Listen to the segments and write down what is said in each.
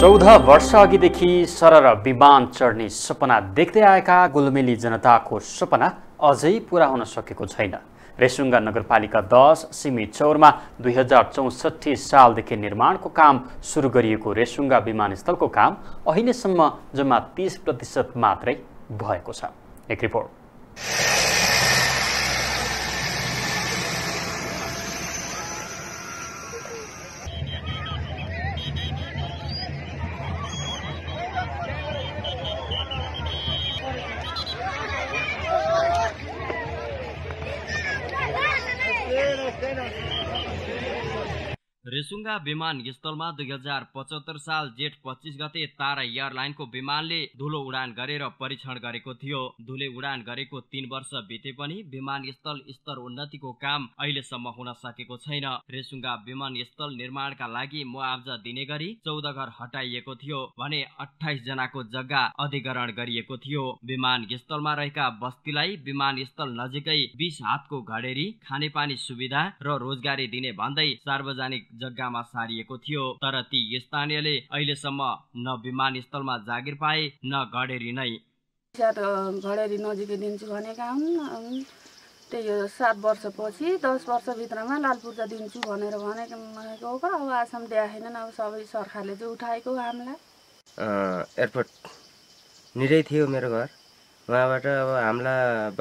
चौध वर्ष अघिदेखि सरर विमान चढ्ने सपना देख्दै आएका गुलमेली जनताको सपना अझै पुरा हुन सकेको छैन रेसुङ्गा नगरपालिका दस सिमी चौरमा दुई हजार चौसठी सालदेखि निर्माणको काम सुरु गरिएको रेसुङ्गा विमानस्थलको काम अहिलेसम्म जम्मा तिस प्रतिशत मात्रै भएको छ एक रिपोर्ट Tem não. रेसुङ्गा विमानस्थलमा दुई हजार पचहत्तर साल जेठ पच्चिस गते तारा एयरलाइनको विमानले धुलो उडान गरेर परीक्षण गरेको थियो धुले उडान गरेको तीन वर्ष बिते पनि विमानस्थल स्तर उन्नतिको काम अहिलेसम्म हुन सकेको छैन रेसुङ्गा विमानस्थल निर्माणका लागि मुआवजा दिने गरी चौध घर हटाइएको थियो भने अठाइस जनाको जग्गा अधिग्रहण गरिएको थियो विमानस्थलमा रहेका बस्तीलाई विमानस्थल नजिकै बिस हातको घडेरी खानेपानी सुविधा र रोजगारी दिने भन्दै सार्वजनिक जग्गामा सारिएको थियो तर ती स्थानीयले अहिलेसम्म न विमानस्थलमा जागिर पाए न घडेरी नै घडेरी नजिकै दिन्छु भनेका हुन् त्यही हो सात वर्षपछि दस वर्षभित्रमा लाल पूर्जा दिन्छु भनेर भनेको हो अब आसाम देखाएनन् अब सबै सरकारले चाहिँ उठाएको हामीलाई एयरपोर्ट निरै थियो मेरो घर उहाँबाट अब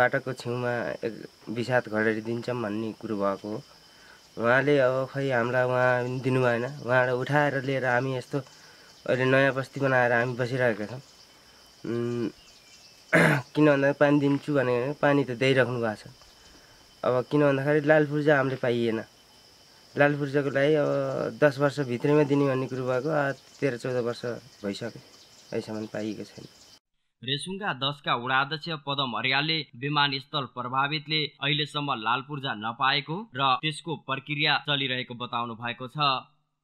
बाटोको छेउमा एक विषाद घडेरी दिन्छौँ भन्ने कुरो भएको हो उहाँले अब खै हामीलाई उहाँ दिनु भएन उहाँबाट उठाएर लिएर हामी यस्तो अहिले नयाँ बस्ती बनाएर हामी बसिरहेका छौँ किन भन्दा पानी दिन्छु भने पानी त दिइराख्नु भएको छ अब किन भन्दाखेरि लाल पूर्जा हामीले पाइएन लाल पूर्जाको लागि अब दस वर्षभित्रैमा दिने भन्ने कुरो भएको तेह्र चौध वर्ष भइसक्यो अहिलेसम्म पाइएको छैन रेसुङ्गा दसका उडाध्यक्ष पदम अर्यालले विमानस्थल प्रभावितले अहिलेसम्म लाल पूर्जा नपाएको र त्यसको प्रक्रिया चलिरहेको बताउनु भएको छ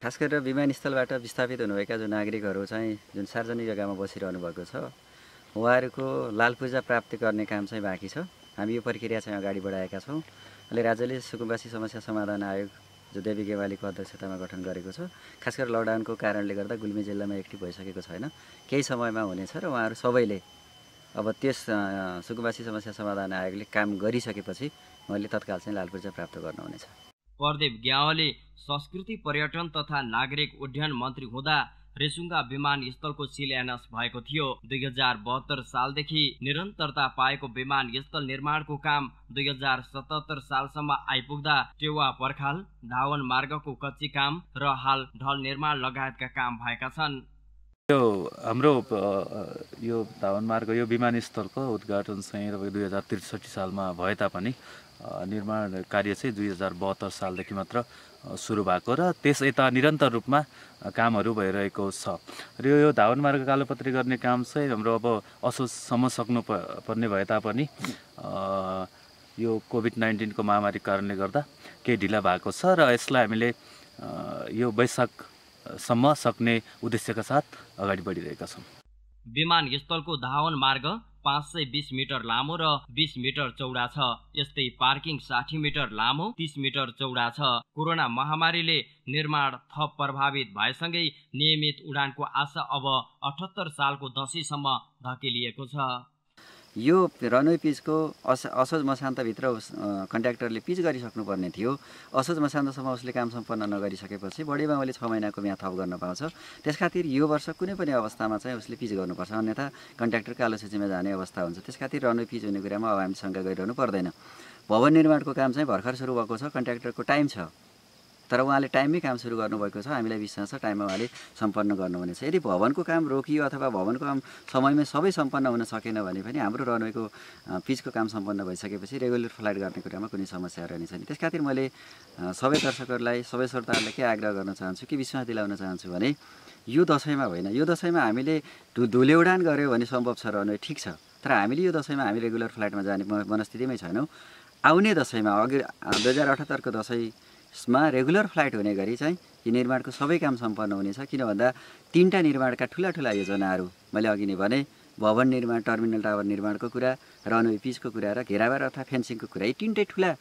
खास गरेर विमानस्थलबाट विस्थापित हुनुभएका जुन नागरिकहरू चाहिँ जुन सार्वजनिक जग्गामा बसिरहनु भएको छ उहाँहरूको लाल पूर्जा प्राप्ति गर्ने काम चाहिँ बाँकी छ हामी यो प्रक्रिया चाहिँ अगाडि बढाएका छौँ अहिले राज्यले सुकुम्बासी समस्या समाधान आयोग जो देवी गेवालीको अध्यक्षतामा गठन गरेको छ खास गरेर लकडाउनको कारणले गर्दा गुल्मी जिल्लामा एक्टिभ भइसकेको छैन केही समयमा हुनेछ र उहाँहरू सबैले अब त्यस सुकुवासी समस्या समाधान आयोगले काम गरिसकेपछि उहाँले तत्काल चाहिँ लाल पूर्जा प्राप्त गर्नुहुनेछ प्रदीप ग्यावाली संस्कृति पर्यटन तथा नागरिक उड्डयन मन्त्री हुँदा रेसुङ्गा विमानस्थलको शिलान्यास भएको थियो दुई हजार बहत्तर सालदेखि निरन्तरता पाएको विमानस्थल निर्माणको काम दुई हजार सतहत्तर सालसम्म आइपुग्दा टेवा पर्खाल धावन मार्गको कच्ची काम र हाल ढल निर्माण लगायतका काम भएका छन् यो हाम्रो यो धावन मार्ग यो विमानस्थलको उद्घाटन चाहिँ तपाईँको दुई हजार त्रिसठी सालमा भए तापनि निर्माण कार्य चाहिँ दुई हजार बहत्तर सालदेखि मात्र सुरु भएको र त्यस यता निरन्तर रूपमा कामहरू भइरहेको छ र यो धावन मार्ग कालोपत्री गर्ने काम चाहिँ हाम्रो अब असोजसम्म सक्नु प पर्ने भए तापनि यो कोभिड नाइन्टिनको महामारी कारणले गर्दा केही ढिला भएको छ र यसलाई हामीले यो वैशाखसम्म सक्ने उद्देश्यका साथ अगाडि बढिरहेका छौँ विमानस्थलको धावन मार्ग पाँच सय बिस मिटर लामो र बिस मिटर चौडा छ यस्तै पार्किङ साठी मिटर लामो तिस मिटर चौडा छ कोरोना महामारीले निर्माण थप प्रभावित भएसँगै नियमित उडानको आशा अब अठहत्तर सालको दसैँसम्म धकेलिएको छ यो रनवे पिचको अस असोज मसान्तभित्र उस कन्ट्र्याक्टरले पिच गरिसक्नुपर्ने थियो असोज मसान्तसम्म उसले काम सम्पन्न नगरिसकेपछि बढीमा उसले छ महिनाको म्याथ थप गर्न पाउँछ त्यस खातिर यो वर्ष कुनै पनि अवस्थामा चाहिँ उसले पिच गर्नुपर्छ अन्यथा कन्ट्र्याक्टर कालो सूचीमा जाने अवस्था हुन्छ त्यस खातिर रनवे पिच हुने कुरामा अब हामी शङ्का गरिरहनु पर्दैन भवन निर्माणको काम चाहिँ भर्खर सुरु भएको छ कन्ट्याक्टरको टाइम छ तर उहाँले टाइममै काम सुरु गर्नुभएको छ हामीलाई विश्वास छ टाइममा उहाँले सम्पन्न गर्नुहुनेछ यदि भवनको काम रोकियो अथवा भवनको काम समयमै सबै सम्पन्न हुन सकेन भने पनि हाम्रो रनवेको पिचको काम सम्पन्न भइसकेपछि रेगुलर फ्लाइट गर्ने कुरामा कुनै समस्या रहने छैन त्यस खातिर मैले सबै दर्शकहरूलाई सबै श्रोताहरूलाई के आग्रह गर्न चाहन्छु कि विश्वास दिलाउन चाहन्छु भने यो दसैँमा होइन यो दसैँमा हामीले धु धुलेउडान गऱ्यो भने सम्भव छ रनवे ठिक छ तर हामीले यो दसैँमा हामी रेगुलर फ्लाइटमा जाने मनस्थितिमै छैनौँ आउने दसैँमा अघि दुई हजार अठहत्तरको दसैँ यसमा रेगुलर फ्लाइट हुने गरी चाहिँ यो निर्माणको सबै काम सम्पन्न हुनेछ किन भन्दा तिनवटा निर्माणका ठुला ठुला योजनाहरू मैले अघि नै भने भवन निर्माण टर्मिनल टावर निर्माणको कुरा रनवे पिचको कुरा र घेराबार अथवा फेन्सिङको कुरा यी तिनटै ठुला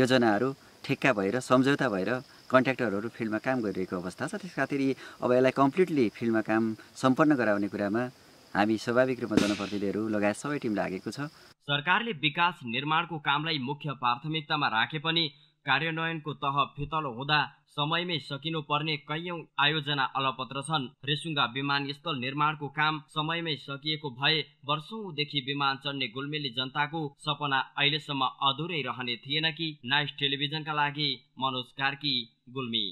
योजनाहरू ठेक्का भएर सम्झौता भएर कन्ट्र्याक्टरहरू फिल्डमा काम गरिरहेको अवस्था छ त्यस खातिर अब यसलाई कम्प्लिटली फिल्डमा काम सम्पन्न गराउने कुरामा हामी स्वाभाविक रूपमा जनप्रतिनिधिहरू लगायत सबै टिम लागेको छ सरकारले विकास निर्माणको कामलाई मुख्य प्राथमिकतामा राखे पनि कार्यान्वयनको तह फितलो हुँदा समयमै पर्ने कैयौं आयोजना अलपत्र छन् रेसुङ्गा विमानस्थल निर्माणको काम समयमै सकिएको भए वर्षौँदेखि विमान चढ्ने गुल्मेली जनताको सपना अहिलेसम्म अधुरै रहने थिएन कि नाइस टेलिभिजनका लागि मनोज कार्की गुल्मी